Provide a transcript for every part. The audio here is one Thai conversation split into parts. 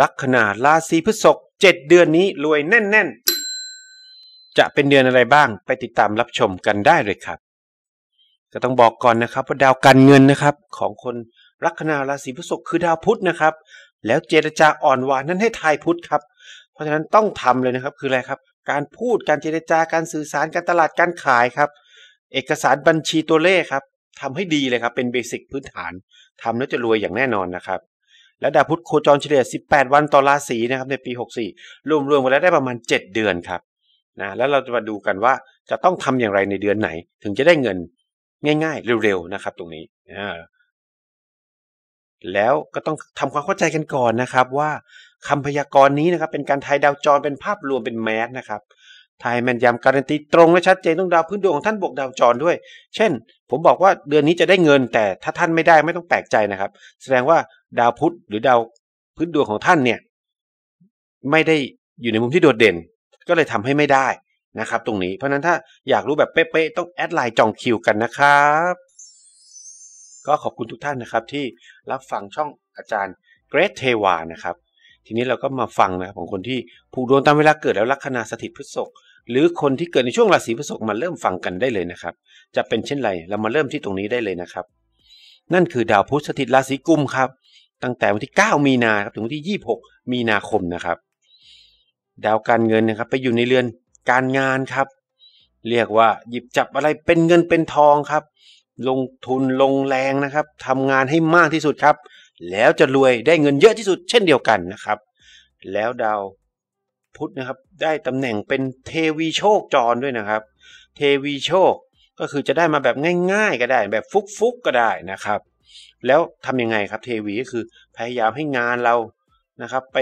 ลัคนาราศีพฤษภเจ็ดเดือนนี้รวยแน่น ๆ จะเป็นเดือนอะไรบ้าง ไปติดตามรับชมกันได้เลยครับ ก็ต้องบอกก่อนนะครับ ว่าดาวการเงินนะครับ ของคนลัคนาราศีพฤษภคือดาวพุธนะครับ แล้วเจรจาอ่อนหวานนั้นให้ทายพุธครับ เพราะฉะนั้นต้องทำเลยนะครับคืออะไรครับการพูดการเจรจาการสื่อสารการตลาดการขายครับ เอกสารบัญชีตัวเลขครับทำให้ดีเลยครับเป็นเบสิกพื้นฐานทำแล้วจะรวยอย่างแน่นอนนะครับและดาวพุธโคจรเฉลี่ย18 วันต่อราศีนะครับในปี 64 รวมๆกันแล้วได้ประมาณ 7 เดือนครับนะแล้วเราจะมาดูกันว่าจะต้องทำอย่างไรในเดือนไหน ถึงจะได้เงินง่ายๆ เร็วๆนะครับตรงนี้แล้วก็ต้องทำความเข้าใจกันก่อนนะครับว่า คำพยากรณ์นี้นะครับ เป็นการทายดาวจรเป็นภาพรวมเป็นแมสนะครับทายแม่นยาการันตีตรงและชัดเจนต้องดาวพื้นดวงของท่านบวกดาวจรด้วย เช่น ผมบอกว่าเดือนนี้จะได้เงิน แต่ถ้าท่านไม่ได้ไม่ต้องแปลกใจนะครับ แสดงว่าดาวพุธหรือดาวพื้นดวงของท่านเนี่ย ไม่ได้อยู่ในมุมที่โดดเด่น ก็เลยทำให้ไม่ได้นะครับตรงนี้เพราะนั้นถ้าอยากรู้แบบเป๊ะๆต้องแอดไลน์จองคิวกันนะครับ ก็ขอบคุณทุกท่านนะครับที่รับฟังช่องอาจารย์เกรทเทวานะครับ ทีนี้เราก็มาฟังนะของคนที่ผูกดวงตามเวลาเกิดแล้วลัคนาสถิตพฤษภหรือคนที่เกิดในช่วงราศีพฤษภมาเริ่มฟังกันได้เลยนะครับ จะเป็นเช่นไรเรามาเริ่มที่ตรงนี้ได้เลยนะครับ นั่นคือ ดาวพุธสถิตราศีกุมครับตั้งแต่วันที่ 9 มีนาครับถึงวันที่ 26 มีนาคมนะครับ ดาวการเงินนะครับ ไปอยู่ในเรือนการงานครับ เรียกว่าหยิบจับอะไรเป็นเงินเป็นทองครับ ลงทุนลงแรงนะครับทำงานให้มากที่สุดครับ แล้วจะรวยได้เงินเยอะที่สุด เช่นเดียวกันนะครับ แล้วดาวพุธนะครับได้ตำแหน่งเป็นเทวีโชคจรด้วยนะครับ เทวีโชคก็คือจะได้มาแบบง่าย ๆ ก็ได้แบบฟุกๆก็ได้นะครับแล้วทํำยังไงครับเทวีก็คือพยายามให้งานเรานะครับไป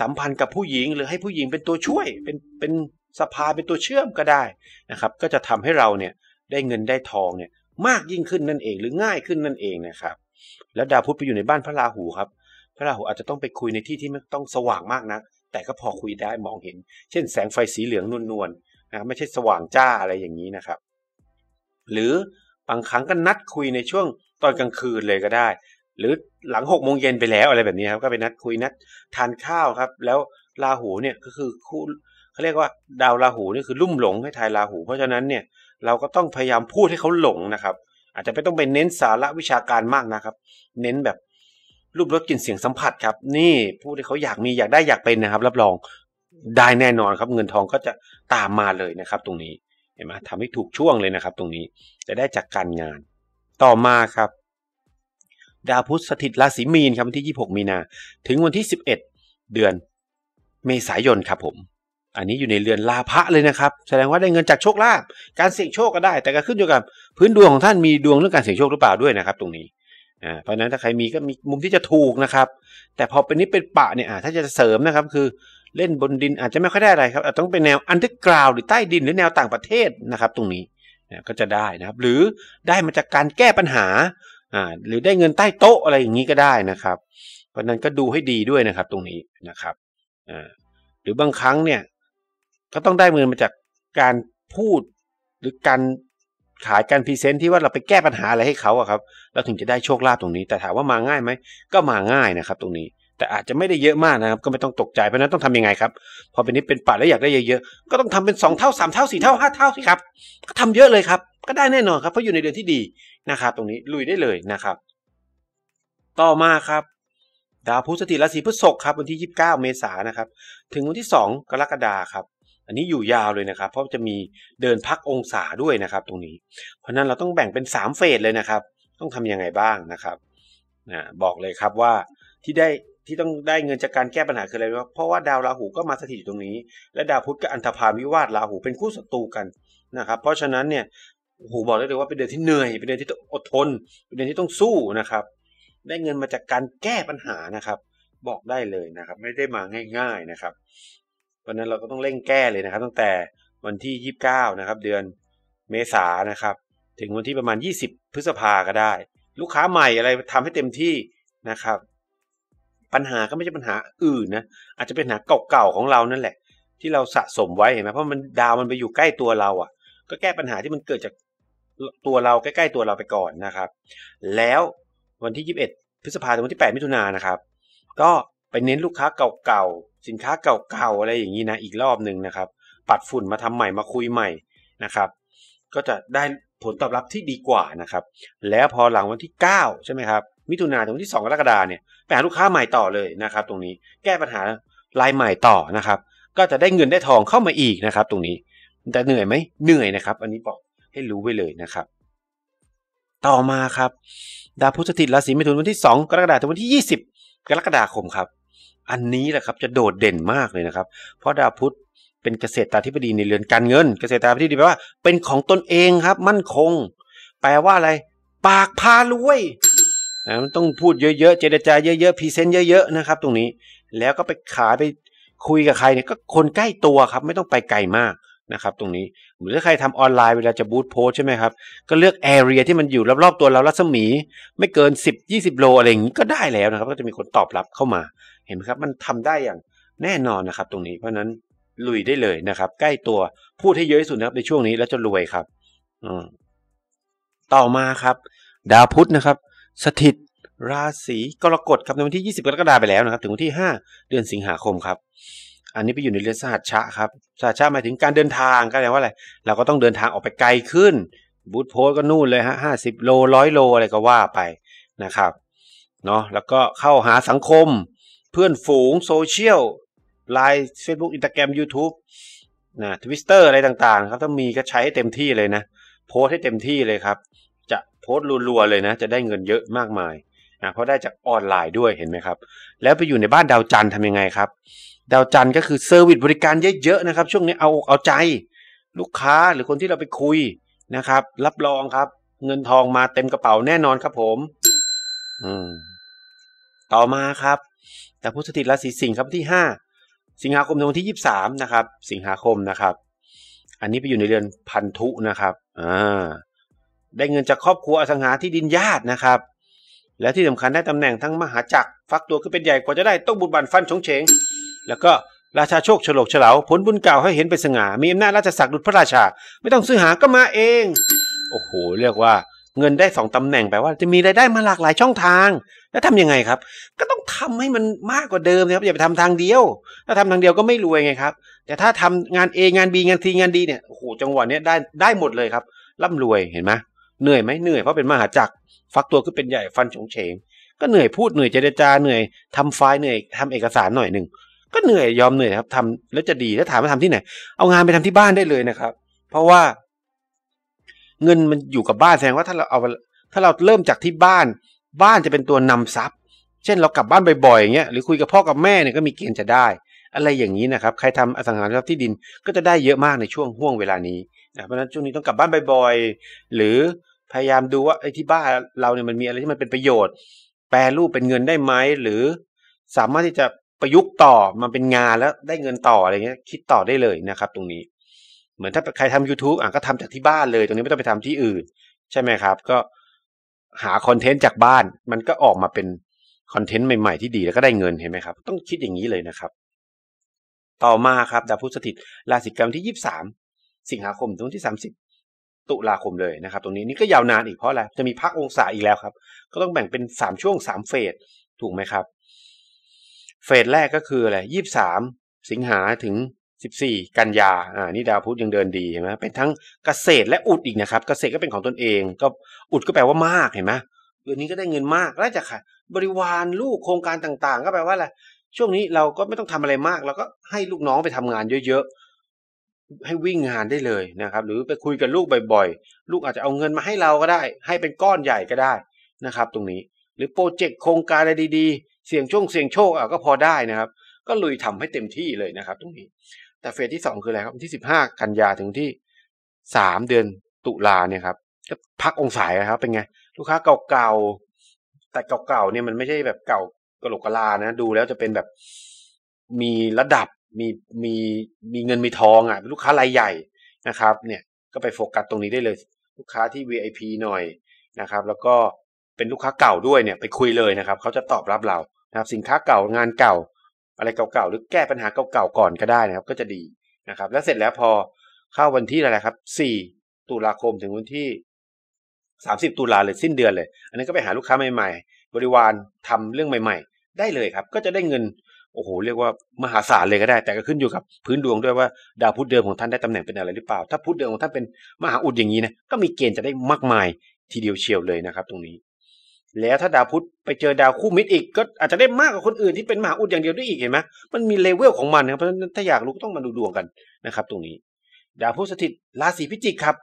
สัมพันธ์กับผู้หญิงหรือให้ผู้หญิงเป็นตัวช่วย เป็นเป็นสภาเป็นตัวเชื่อมก็ได้นะครับก็จะทำให้เราเนี่ยได้เงินได้ทองเนี่ยมากยิ่งขึ้นนั่นเองหรือง่ายขึ้นนั่นเองนะครับ แล้วดาวพุธไปอยู่ในบ้านพระราหูครับ พระราหูอาจจะต้องไปคุยในที่ที่ไม่ต้องสว่างมากนะแต่ก็พอคุยได้มองเห็น เช่น แสงไฟสีเหลืองนวลๆนะครับไม่ใช่สว่างจ้าอะไรอย่างนี้นะครับ หรือบางครั้งก็นัดคุยในช่วงตอนกลางคืนเลยก็ได้ หรือหลังหกโมงเย็นไปแล้วอะไรแบบนี้ครับก็ไปนัดคุยนัดทานข้าวครับ แล้วราหูเนี่ยก็คือคู่เขาเรียกว่า ดาวราหูนี่คือลุ่มหลงให้ทายราหู เพราะฉะนั้นเนี่ยเราก็ต้องพยายามพูดให้เขาหลงนะครับ อาจจะไม่ต้องไปเน้นสาระวิชาการมากนะครับ เน้นแบบรูปรสกลิ่นเสียงสัมผัสครับ นี่พูดให้เขาอยากมีอยากได้อยากเป็นนะครับ รับรองได้แน่นอนครับ เงินทองก็จะตามมาเลยนะครับ ตรงนี้เห็นไหมทำให้ถูกช่วงเลยนะครับตรงนี้จะได้จากการงานต่อมาครับ ดาวพุธสถิตราศีมีนครับวันที่ 26 มีนา ถึงวันที่ 11 เดือนเมษายนครับผมอันนี้อยู่ในเรือนลาภะเลยนะครับ แสดงว่าได้เงินจากโชคลาภการเสี่ยงโชคก็ได้ แต่ก็ขึ้นอยู่กับพื้นดวงของท่านมีดวงเรื่องการเสี่ยงโชคหรือเปล่าด้วยนะครับ ตรงนี้อ่าเพราะนั้นถ้าใครมีก็มีมุมที่จะถูกนะครับ แต่พอเป็นนี้เป็นปะเนี่ยถ้าจะเสริมนะครับ คือเล่นบนดินอาจจะไม่ค่อยได้อะไรครับอาจต้องเป็นแนวอันดัรกราวหรือใต้ดินหรือแนวต่างประเทศนะครับตรงนี้เนี่ยก็จะได้นะครับหรือได้มาจากการแก้ปัญหาอ่าหรือได้เงินใต้โต๊ะอะไรอย่างนี้ก็ได้นะครับเพราะนั้นก็ดูให้ดีด้วยนะครับตรงนี้นะครับอ่าหรือบางครั้งเนี่ยก็ต้องได้เงินมาจากการพูดหรือการขายการพรีเซนต์ที่ว่าเราไปแก้ปัญหาอะไรให้เขาอะครับเราถึงจะได้โชคลาภตรงนี้ แต่ถามว่ามาง่ายไหมก็มาง่ายนะครับ ตรงนี้แต่อาจจะไม่ได้เยอะมากนะครับ ก็ไม่ต้องตกใจเพราะนั้นต้องทำยังไงครับพอเป็นนี้เป็นป่าแล้วอยากได้เยอะๆก็ต้องทำเป็น2เท่า3เท่า4เท่า5เท่าสิครับก็ทำเยอะเลยครับ ก็ได้แน่นอนครับเพราะอยู่ในเดือนที่ดีนะครับ ตรงนี้ลุยได้เลยนะครับ ต่อมาครับ ดาวพุธสถิตราศีพฤษภครับ วันที่ 29 เมษายนนะครับ ถึงวันที่ 2 กรกฎาคมครับ อันนี้อยู่ยาวเลยนะครับ เพราะจะมีเดินพักองศาด้วยนะครับ ตรงนี้ เพราะนั้นเราต้องแบ่งเป็น3เฟสเลยนะครับต้องทํำยังไงบ้างนะครับนะบอกเลยครับว่าที่ได้ที่ต้องได้เงินจากการแก้ปัญหาคืออะไร เพราะว่าดาวราหูก็มาสถิตอยู่ตรงนี้ และดาวพุธกับอันธพาลวิวาทราหูเป็นคู่ศัตรูกันนะครับ เพราะฉะนั้นเนี่ยโหบอกได้เลยว่าเป็นเดือนที่เหนื่อย เป็นเดือนที่ต้องอดทน เป็นเดือนที่ต้องสู้นะครับ ได้เงินมาจากการแก้ปัญหานะครับ บอกได้เลยนะครับ ไม่ได้มาง่าย ๆนะครับวันนั้นเราก็ต้องเร่งแก้เลยนะครับ ตั้งแต่วันที่29นะครับเดือนเมษานะครับ ถึงวันที่ประมาณ20พฤษภาก็ได้ ลูกค้าใหม่อะไรทำให้เต็มที่นะครับปัญหาก็ไม่ใช่ปัญหาอื่นนะ อาจจะเป็นปัญหาเก่าๆของเรานั่นแหละ ที่เราสะสมไว้เห็นไหมเพราะมันดาวมันไปอยู่ใกล้ตัวเราอ่ะ ก็แก้ปัญหาที่มันเกิดจากตัวเราใกล้ ๆ ตัวเราไปก่อนนะครับ แล้ววันที่ 21 พฤษภาคมวันที่ 8มิถุนายนนะครับ ก็ไปเน้นลูกค้าเก่าๆ สินค้าเก่าๆ อะไรอย่างนี้นะอีกรอบหนึ่งนะครับ ปัดฝุ่นมาทำใหม่มาคุยใหม่นะครับ ก็จะได้ผลตอบรับที่ดีกว่านะครับ แล้วพอหลังวันที่ 9 ใช่ไหมครับมิถุนาถึงที่ 2กรกฎาเนี่ยไปหาลูกค้าใหม่ต่อเลยนะครับ ตรงนี้ แก้ปัญหารายใหม่ต่อนะครับ ก็จะได้เงินได้ทองเข้ามาอีกนะครับ ตรงนี้ แต่เหนื่อยไหมเหนื่อยนะครับ อันนี้บอกให้รู้ไว้เลยนะครับ ต่อมาครับ ดาวพุธสถิตราศีมิถุนวันที่ 2กรกฎาคมถึงวันที่20กรกฎาคมครับ อันนี้แหละครับจะโดดเด่นมากเลยนะครับ เพราะดาวพุธเป็นเกษตรตาธิบดีในเรือนการเงิน เกษตรตาธิบดีแปลว่า เป็นของตนเองครับ มั่นคง แปลว่าอะไร ปากพารวยมันต้องพูดเยอะๆเจรจาเยอะๆพรีเซนต์เยอะๆนะครับตรงนี้ แล้วก็ไปขายไปคุยกับใครเนี่ยก็คนใกล้ตัวครับไม่ต้องไปไกลมากนะครับ ตรงนี้หรือถ้าใครทำออนไลน์เวลาจะบูธโพสใช่ไหมครับ ก็เลือกแอเรียที่มันอยู่รอบๆตัวเรารัศมี ไม่เกิน 10 20 โล อะไรอย่างนี้ก็ได้แล้วนะครับ ก็จะมีคนตอบรับเข้ามา เห็นไหมครับ มันทำได้อย่างแน่นอนนะครับ ตรงนี้เพราะนั้นลุยได้เลยนะครับ ใกล้ตัวพูดให้เยอะที่สุดนะครับ ในช่วงนี้แล้วจะรวยครับต่อมาครับ ดาวพุธนะครับสถิตราศีกรกฎครับในวันที่ 20 กรกฎาไปแล้วนะครับ ถึงวันที่ 5 เดือนสิงหาคมครับ อันนี้ไปอยู่ในเรือนสหัชชะครับสหัชชะหมายถึงการเดินทางก็แปลว่าอะไร เราก็ต้องเดินทางออกไปไกลขึ้นบูธโพสก็นู่นเลยฮะห้าสิบโลร้อยโลอะไรก็ว่าไปนะครับเนาะแล้วก็เข้าหาสังคมเพื่อนฝูงโซเชียลไลน์เฟซบุ๊กอินสตาแกรมยูทูบนะทวิสเตอร์อะไรต่างๆครับ ถ้ามีก็ใช้ให้เต็มที่เลยนะโพสให้เต็มที่เลยครับจะโพสต์รัวๆเลยนะจะได้เงินเยอะมากมายนะเพราะได้จากออนไลน์ด้วยเห็นไหมครับ แล้วไปอยู่ในบ้านดาวจันทร์ทำยังไงครับ ดาวจันทร์ก็คือเซอร์วิสบริการเยอะๆนะครับ ช่วงนี้เอาเอาใจ ลูกค้าหรือคนที่เราไปคุยนะครับ รับรองครับ เงินทองมาเต็มกระเป๋าแน่นอนครับผม อืม ต่อมาครับ แต่พุทธติราศีสิงห์ครับที่ห้าสิงหาคมในวันที่ยีิบสามนะครับ สิงหาคมนะครับ อันนี้ไปอยู่ในเรือนพันธุนะครับอ่าได้เงินจากครอบครัวอสังหาที่ดินญาตินะครับ และที่สำคัญได้ตำแหน่งทั้งมหาจักรฟักตัวขึ้นเป็นใหญ่กว่าจะได้ต้องบุญบันฟันชงเฉงแล้วก็ราชาโชค ฉลกฉลาผลบุญเก่าให้เห็นเป็นสง่ามีอำนาจราชสักดุจพระราชาไม่ต้องซื้อหาก็มาเอง โอ้โหเรียกว่าเงินได้สองตำแหน่งแปลว่าจะมีรายได้มาหลากหลายช่องทาง แล้วทํำยังไงครับ ก็ต้องทำให้มันมากกว่าเดิมนะครับ อย่าไปทำทางเดียว ถ้าทำทางเดียวก็ไม่รวยไงครับ แต่ถ้าทำงาน A งาน B งานีงานดีเนี่ยโอ้โหจังหวะนี้ได้ได้หมดเลยครับร่ำรวยเห็นไหมเหนื่อยไหมเหนื่อยเพราะเป็นมหาจักรฟักตัวขึ้นเป็นใหญ่ฟันฉงเฉงก็เหนื่อยพูดเหนื่อยเจรจาเหนื่อยทำไฟล์เหนื่อยทำเอกสารหน่อยหนึ่งก็เหนื่อยยอมเหนื่อยครับทำ แล้วจะดีถ้าถามว่าทำที่ไหนเอางานไปทำที่บ้านได้เลยนะครับ เพราะว่าเงินมันอยู่กับบ้านแสดงว่าถ้าเราเอาถ้าเราเริ่มจากที่บ้าน บ้านจะเป็นตัวนำทรัพย์ เช่นเรากลับบ้านบ่อยๆอย่างเงี้ยหรือคุยกับพ่อกับแม่เนี่ยก็มีเกณฑ์จะได้ อะไรอย่างนี้นะครับ ใครทำอสังหาริมทรัพย์ที่ดิน ก็จะได้เยอะมากในช่วงห่วงเวลานี้เพราะฉะนั้นช่วงนี้ต้องกลับบ้านบ่อยๆ หรือพยายามดูว่าไอ้ที่บ้านเราเนี่ยมันมีอะไรที่มันเป็นประโยชน์ แปลรูปเป็นเงินได้ไหมหรือสามารถที่จะประยุกต์ต่อมาเป็นงานแล้วได้เงินต่ออะไรเงี้ยคิดต่อได้เลยนะครับ ตรงนี้ เหมือนถ้าใครทำ YouTube อ่ะก็ทำจากที่บ้านเลย ตรงนี้ไม่ต้องไปทำที่อื่น ใช่ไหมครับก็หาคอนเทนต์จากบ้าน มันก็ออกมาเป็นคอนเทนต์ใหม่ๆ ที่ดีแล้วก็ได้เงินเห็นไหมครับ ต้องคิดอย่างนี้เลยนะครับ ต่อมาครับดาวพุธสถิตราศีกรรมที่ยี่สามสิงหาคมถึงที่ 30 ตุลาคมเลยนะครับ ตรงนี้นี่ก็ยาวนานอีกเพราะอะไรจะมีพักองศาอีกแล้วครับ ก็ต้องแบ่งเป็น 3 ช่วง 3 เฟสถูกไหมครับ เฟสแรกก็คืออะไรยี่สามสิงหาถึง 14 กันยาอ่านี่ดาวพุธยังเดินดีเห็นไหมเป็นทั้งเกษตรและอุดอีกนะครับเกษตรก็เป็นของตนเอง ก็อุดก็แปลว่ามาก เห็นไหมเดือนนี้ก็ได้เงินมากแล้วจะค่ะบริวารลูกโครงการต่างๆ ก็แปลว่าอะไรช่วงนี้เราก็ไม่ต้องทำอะไรมากเราก็ให้ลูกน้องไปทำงานเยอะให้วิ่งงานได้เลยนะครับ หรือไปคุยกับลูกบ่อย ๆ ลูกอาจจะเอาเงินมาให้เราก็ได้ ให้เป็นก้อนใหญ่ก็ได้นะครับ ตรงนี้ หรือโปรเจกต์โครงการอะไรดี ๆ เสี่ยงช่วงเสี่ยงโชคอ่ะก็พอได้นะครับ ก็ลุยทำให้เต็มที่เลยนะครับตรงนี้แต่เฟสที่2คืออะไรครับที่15กันยาถึงที่3เดือนตุลาเนี่ยครับก็พักองศาครับ เป็นไง ลูกค้าเก่าๆแต่เก่าๆเนี่ยมันไม่ใช่แบบเก่ากระโหลกกะลานะ ดูแล้วจะเป็นแบบมีระดับมีมีมีเงินมีทองอ่ะ เป็นลูกค้ารายใหญ่นะครับ เนี่ยก็ไปโฟกัสตรงนี้ได้เลย ลูกค้าที่ VIP หน่อยนะครับ แล้วก็เป็นลูกค้าเก่าด้วยเนี่ย ไปคุยเลยนะครับเขาจะตอบรับเรานะครับ สินค้าเก่างานเก่า อะไรเก่าๆ หรือแก้ปัญหาเก่าๆก่อนก็ได้นะครับ ก็จะดีนะครับ แล้วเสร็จแล้วพอ เข้าวันที่อะไรครับ4ตุลาคมถึงวันที่ 30ตุลาเลยสิ้นเดือนเลย อันนี้ก็ไปหาลูกค้าใหม่ๆ บริวารทำเรื่องใหม่ ๆ ได้เลยครับ ก็จะได้เงินโอ้โหเรียกว่ามหาศาลเลยก็ได้แต่ก็ขึ้นอยู่กับพื้นดวงด้วยว่าดาวพุธเดิมของท่านได้ตำแหน่งเป็นอะไรหรือเปล่า ถ้าพุธเดิมของท่านเป็นมหาอุดอย่างนี้นะก็มีเกณฑ์จะได้มากมายทีเดียวเชียวเลยนะครับตรงนี้ แล้วถ้าดาวพุธไปเจอดาวคู่มิตรอีก ก็อาจจะได้มากกว่าคนอื่นที่เป็นมหาอุดอย่างเดียวด้วยอีกเห็นไหมมันมีเลเวลของมันนะครับเพราะฉะนั้นถ้าอยากรู้ก็ต้องมาดูดวงกันนะครับ ตรงนี้ ดาวพุธสถิตราศีพิจิกครับ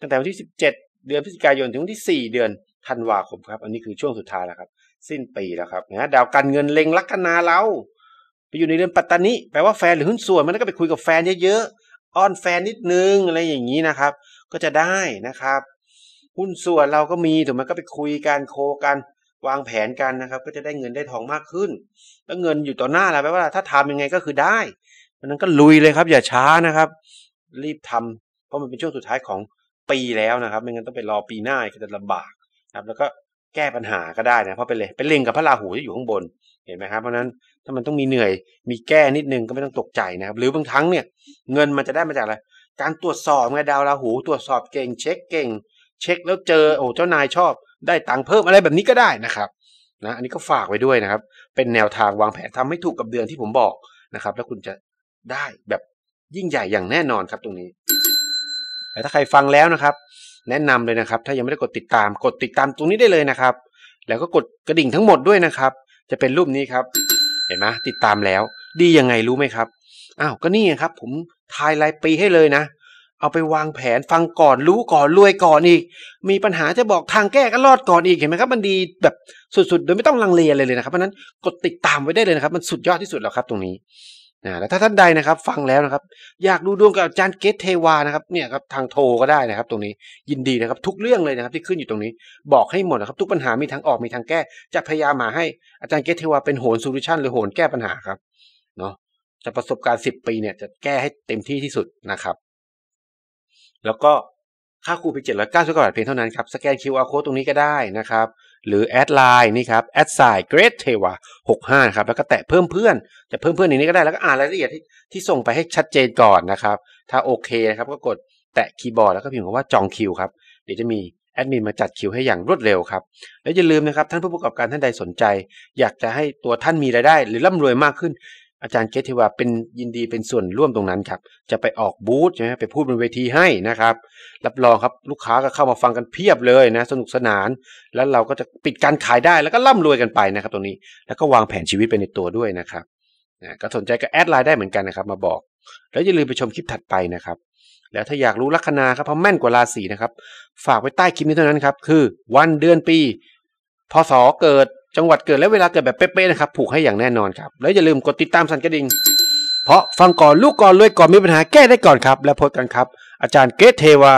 ตั้งแต่วันที่ 17 เดือนพฤศจิกายนถึงวันที่ 4 เดือนธันวาคมครับ อันนี้คือช่วงสุดท้ายแล้วครับสิ้นปีแล้วครับนะดาวการเงินเล็งลัคนาเรา ไปอยู่ในเรือนปัตตานีแปลว่าแฟนหรือหุ้นส่วน มันก็ไปคุยกับแฟนเยอะๆอ้อนแฟนนิดนึงอะไรอย่างนี้นะครับ ก็จะได้นะครับ หุ้นส่วนเราก็มีถูกไหมก็ไปคุยกันโคกัน วางแผนกันนะครับ ก็จะได้เงินได้ทองมากขึ้น แล้วเงินอยู่ต่อหน้าเราแปลว่าถ้าทำยังไงก็คือได้ มันนั้นก็ลุยเลยครับ อย่าช้านะครับ รีบทำ เพราะมันเป็นช่วงสุดท้ายของปีแล้วนะครับไม่งั้นต้องไปรอปีหน้าก็จะลำบากครับแล้วก็แก้ปัญหาก็ได้นะเพราะเป็นเลยเป็นเล็งกับพระราหูที่อยู่ข้างบน เห็นไหมครับเพราะนั้นถ้ามันต้องมีเหนื่อย มีแก้นิดนึงก็ไม่ต้องตกใจนะครับ หรือบางครั้งเนี่ยเงินมันจะได้มาจากอะไรการตรวจสอบไงดาวราหูตรวจสอบเก่งเช็คเก่ง เช็คแล้วเจอ โอ้เจ้านายชอบ ได้ตังค์เพิ่มอะไรแบบนี้ก็ได้นะครับนะอันนี้ก็ฝากไว้ด้วยนะครับ เป็นแนวทางวางแผนทำให้ถูกกับเดือนที่ผมบอกนะครับ แล้วคุณจะได้แบบยิ่งใหญ่อย่างแน่นอนครับตรงนี้แต่ถ้าใครฟังแล้วนะครับแนะนำเลยนะครับ ถ้ายังไม่ได้กดติดตาม กดติดตามตรงนี้ได้เลยนะครับ แล้วก็กดกระดิ่งทั้งหมดด้วยนะครับ จะเป็นรูปนี้ครับ เห็นไหมติดตามแล้วดียังไงรู้ไหมครับอ้าวก็นี่ครับ ผมทายรายปีให้เลยนะ เอาไปวางแผนฟังก่อนรู้ก่อนรวยก่อนอีกมีปัญหาจะบอกทางแก้ก็รอดก่อนอีกเห็นไหมครับมันดีแบบสุด ๆ โดยไม่ต้องลังเลอะไรเลยนะครับ เพราะนั้นกดติดตามไว้ได้เลยนะครับมันสุดยอดที่สุดแล้วครับตรงนี้นะแล้วถ้าท่านใดนะครับฟังแล้วนะครับ อยากดูดวงกับอาจารย์เกตเทวานะครับ เนี่ยครับทางโทรก็ได้นะครับ ตรงนี้ ยินดีนะครับ ทุกเรื่องเลยนะครับ ที่ขึ้นอยู่ตรงนี้ บอกให้หมดนะครับ ทุกปัญหามีทางออก มีทางแก้ จะพยายามมาให้อาจารย์เกตเทวาเป็นโหนโซลูชันหรือโหนแก้ปัญหาครับเนาะจะประสบการณ์สิบปีเนี่ย จะแก้ให้เต็มที่ที่สุดนะครับ แล้วก็ค่าครูเปเจ็ดร้อยเก้าสิบกว่าบาทเพียงเท่านั้นครับสแกน QR code ตรงนี้ก็ได้นะครับหรือแอดไลน์นี่ครับแอดไซน์เกรดเทวาหกห้าครับ แล้วก็แตะเพิ่มเพื่อน จะเพิ่มเพื่อนในนี้ก็ได้แล้วก็อ่านรายละเอียดที่ที่ส่งไปให้ชัดเจนก่อนนะครับ ถ้าโอเคนะครับก็กดแตะคีย์บอร์ดแล้วก็พิมพ์คำว่าจองคิวครับ เดี๋ยวจะมีแอดมินมาจัดคิวให้อย่างรวดเร็วครับ และอย่าลืมนะครับท่านผู้ประกอบการท่านใดสนใจ อยากจะให้ตัวท่านมีรายได้หรือร่ำรวยมากขึ้นอาจารย์เกติวาเป็นยินดีเป็นส่วนร่วมตรงนั้นครับจะไปออกบูธใช่ไหมไปพูดบนเวทีให้นะครับรับรองครับลูกค้าก็เข้ามาฟังกันเพียบเลยนะสนุกสนาน แล้วเราก็จะปิดการขายได้แล้วก็ร่ำรวยกันไปนะครับตรงนี้ แล้วก็วางแผนชีวิตไปในตัวด้วยนะครับนะก็สนใจก็แอดไลน์ได้เหมือนกันนะครับมาบอก แล้วอย่าลืมไปชมคลิปถัดไปนะครับแล้วถ้าอยากรู้ลัคนาครับเพราะแม่นกว่าราศีนะครับฝากไว้ใต้คลิปนี้เท่านั้นครับคือวันเดือนปีพศเกิดจังหวัดเกิดและเวลาเกิดแบบเป๊ะๆนะครับ ผูกให้อย่างแน่นอนครับ แล้วอย่าลืมกดติดตามสั่นกระดิ่งเพราะฟังก่อนลูกก่อนรวยก่อนมีปัญหาแก้ได้ก่อนครับ แล้วพบกันครับ อาจารย์เกตเทวา